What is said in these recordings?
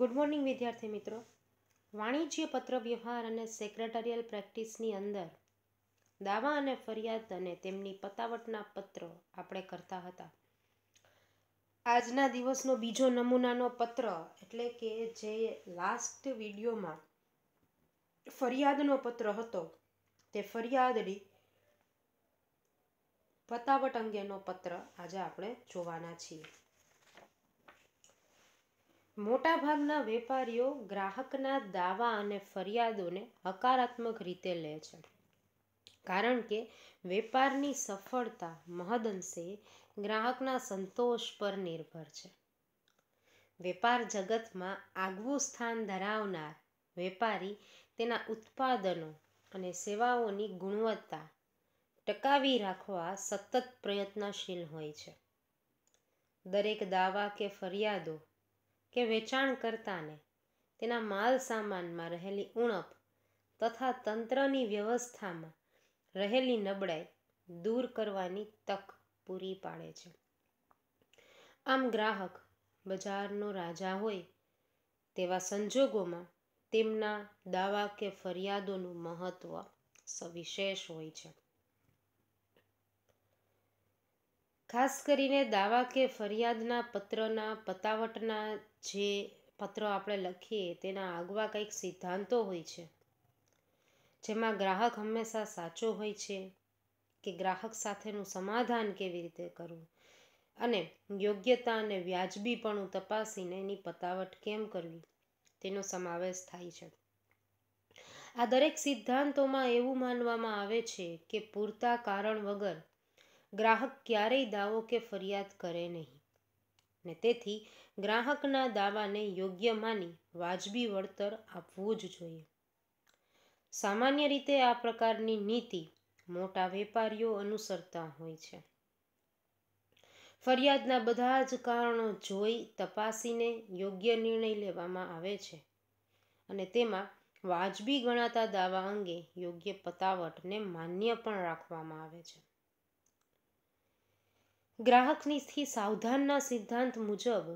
good morning વિદ્યાર્થી મિત્રો વાણિજ્ય પત્ર વ્યવહાર અને સેક્રેટરિયલ પ્રેક્ટિસની અંદર દાવા અને ફરિયાદ અને તેમની પતાવટના પત્રો આપણે કરતા હતા આજના દિવસનો બીજો નમૂનાનો પત્ર એટલે કે જે લાસ્ટ વિડીયોમાં ફરિયાદનો પત્ર હતો તે ફરિયાદની પતાવટ અંગેનો પત્ર આજે આપણે જોવાના છીએ મોટાભાગના વેપારીઓ ગ્રાહકના દાવા અને ફરિયાદોને હકારાત્મક રીતે લે છે કારણ કે વેપારની સફળતા મહદઅંશે ગ્રાહકના સંતોષ પર નિર્ભર છે વેપાર જગતમાં આગવું સ્થાન ધરાવનાર વેપારી તેના ઉત્પાદનો અને સેવાઓની ગુણવત્તા ટકાવી રાખવા સતત પ્રયત્નશીલ હોય છે દરેક દાવા કે ફરિયાદો કે વેચાણકર્તાને તેના માલ સામાનમાં રહેલી ઉણપ તથા તંત્રની વ્યવસ્થામાં રહેલી નબળાઈ દૂર કરવાની તક પૂરી પાડે છે આમ ગ્રાહક બજારનો રાજા હોય તેવા સંજોગોમાં તેમના દાવા કે ફરિયાદોનું મહત્ત્વ સવિશેષ હોય છે ખાસ કરીને દાવા કે ફરિયાદના પત્રના પતાવટના જે પત્ર આપણે લખીએ તેના આગવા કંઈક સિદ્ધાંતો હોય છે જેમાં ગ્રાહક હંમેશા સાચો હોય છે કે ગ્રાહક સાથેનું સમાધાન કેવી રીતે કરવું અને યોગ્યતા અને વ્યાજબીપણું તપાસીને એની પતાવટ કેમ કરવી તેનો સમાવેશ થાય છે આ દરેક સિદ્ધાંતોમાં એવું માનવામાં આવે છે કે પૂરતા કારણ વગર ગ્રાહક ક્યારેય દાવો કે ફરિયાદ કરે નહીં ને તેથી ગ્રાહકના દાવાને યોગ્ય માની વાજબી વળતર આપવું જ જોઈએ સામાન્ય રીતે આ પ્રકારની નીતિ મોટા વેપારીઓ અનુસરતા હોય છે ફરિયાદના બધા જ કારણો જોઈ તપાસીને યોગ્ય નિર્ણય લેવામાં આવે છે અને તેમાં વાજબી ગણાતા દાવા અંગે યોગ્ય પતાવટને માન્ય પણ રાખવામાં આવે છે ગ્રાહકનીથી સાવધાનના સિદ્ધાંત મુજબ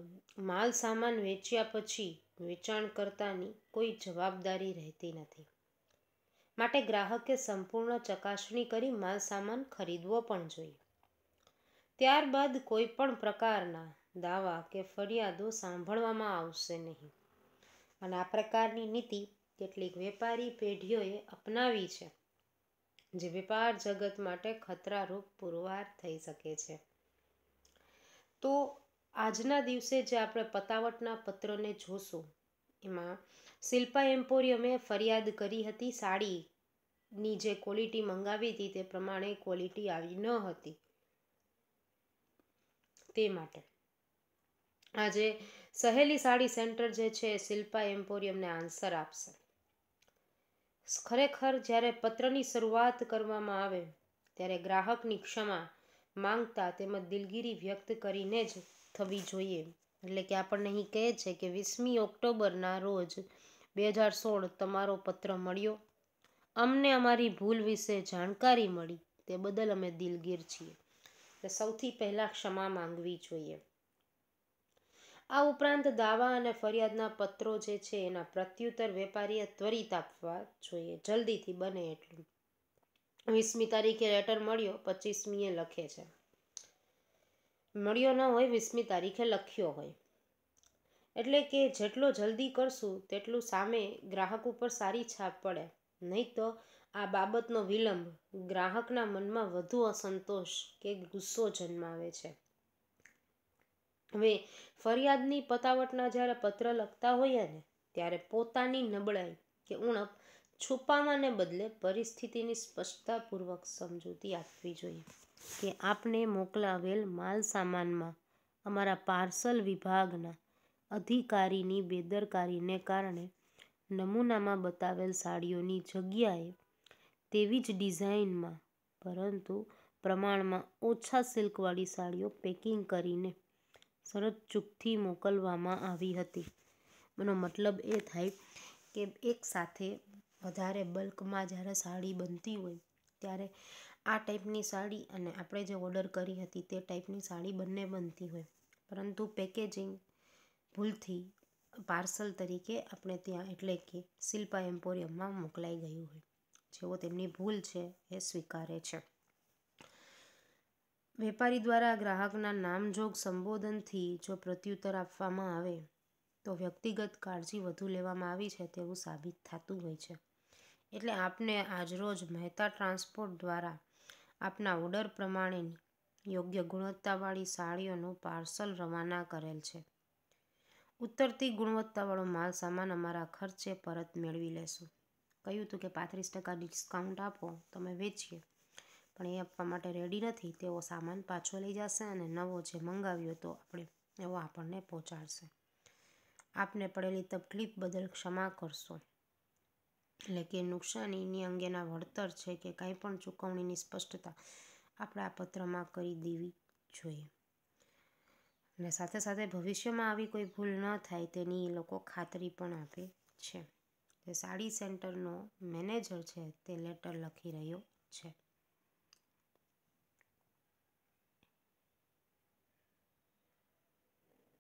માલ સામાન વેચ્યા પછી વેચાણકર્તાની કોઈ જવાબદારી રહેતી નથી માટે ગ્રાહકે સંપૂર્ણ ચકાસણી કરી માલ સામાન ખરીદવો પણ જોઈએ ત્યારબાદ કોઈ પણ પ્રકારના દાવા કે ફરિયાદો સાંભળવામાં આવશે નહીં અને આ પ્રકારની નીતિ કેટલીક વેપારી પેઢીઓએ અપનાવી છે જે વેપાર જગત માટે ખતરારૂપ પુરવાર થઈ શકે છે તો આજના દિવસે જે આપણે પતાવટના પત્રને જોશું એમાં શિલ્પા એમ્પોરિયમે ફરિયાદ કરી હતી સાડીની જે ક્વોલિટી મંગાવી હતી તે પ્રમાણે ક્વોલિટી આવી ન હતી તે માટે આજે સહેલી સાડી સેન્ટર જે છે શિલ્પા એમ્પોરિયમને આન્સર આપશે ખરેખર જ્યારે પત્રની શરૂઆત કરવામાં આવે ત્યારે ગ્રાહકની ક્ષમા માંગતા તેમજ દિલગીરી વ્યક્ત કરીને જ થવી જોઈએ એટલે કે આપણને અહીં કહે છે કે વીસમી ઓક્ટોબરના રોજ બે હજાર સોળ તમારો પત્ર મળ્યો અમને અમારી ભૂલ વિશે જાણકારી મળી તે બદલ અમે દિલગીર છીએ એટલે સૌથી પહેલાં ક્ષમા માંગવી જોઈએ આ ઉપરાંત દાવા અને ફરિયાદના પત્રો જે છે એના પ્રત્યુત્તર વેપારીએ ત્વરિત આપવા જોઈએ જલ્દીથી બને એટલું વીસમી તારીખે લેટર મળ્યો પચીસમીએ લખે છે મળ્યો ન હોય વીસમી તારીખે લખ્યો હોય એટલે કે જેટલો જલ્દી કરશું તેટલું સામે ગ્રાહક ઉપર સારી છાપ પડે નહીં તો આ બાબતનો વિલંબ ગ્રાહકના મનમાં વધુ અસંતોષ કે ગુસ્સો જન્માવે છે હવે ફરિયાદની પતાવટના જ્યારે પત્ર લખતા હોઈએ ને ત્યારે પોતાની નબળાઈ કે ઉણપ છુપાવાને બદલે પરિસ્થિતિની સ્પષ્ટતાપૂર્વક સમજૂતી આપવી જોઈએ કે આપને મોકલાવેલ માલ સામાનમાં અમારા પાર્સલ વિભાગના અધિકારીની બેદરકારીને કારણે નમૂનામાં બતાવેલ સાડીઓની જગ્યાએ તેવી જ ડિઝાઇનમાં પરંતુ પ્રમાણમાં ઓછા સિલ્કવાળી સાડીઓ પેકિંગ કરીને સરત ચૂકથી મોકલવામાં આવી હતી એનો મતલબ એ થાય કે એક સાથે વધારે બલ્કમાં જ્યારે સાડી બનતી હોય ત્યારે આ ટાઈપની સાડી અને આપણે જે ઓર્ડર કરી હતી તે ટાઈપની સાડી બંને બનતી હોય પરંતુ પેકેજિંગ ભૂલથી પાર્સલ તરીકે આપણે ત્યાં એટલે કે શિલ્પા એમ્પોરિયમમાં મોકલાઈ ગયું હોય જેઓ તેમની ભૂલ છે એ સ્વીકારે છે વેપારી દ્વારા ગ્રાહકના નામજોગ સંબોધનથી જો પ્રત્યુત્તર આપવામાં આવે તો વ્યક્તિગત કાળજી વધુ લેવામાં આવી છે તેવું સાબિત થતું હોય છે એટલે આપને આજરોજ મહેતા ટ્રાન્સપોર્ટ દ્વારા આપના ઓર્ડર પ્રમાણેની યોગ્ય ગુણવત્તાવાળી સાડીઓનું પાર્સલ રવાના કરેલ છે ઉત્તરથી ગુણવત્તાવાળો માલ સામાન અમારા ખર્ચે પરત મેળવી લેશું કહ્યું હતું કે પાંત્રીસ ટકા ડિસ્કાઉન્ટ આપો તમે વેચીએ પણ એ આપવા માટે રેડી નથી તેવો સામાન પાછો લઈ જશે અને નવો જે મંગાવ્યો તો આપણે એવો આપણને પહોંચાડશે આપને પડેલી તકલીફ બદલ ક્ષમા કરશો એટલે કે નુકસાનીની અંગેના વળતર છે કે કાંઈ પણ ચૂકવણીની સ્પષ્ટતા આપણે આ પત્રમાં કરી દેવી જોઈએ અને સાથે સાથે ભવિષ્યમાં આવી કોઈ ભૂલ ન થાય તેની એ લોકો ખાતરી પણ આપે છે સાડી સેન્ટરનો મેનેજર છે તે લેટર લખી રહ્યો છે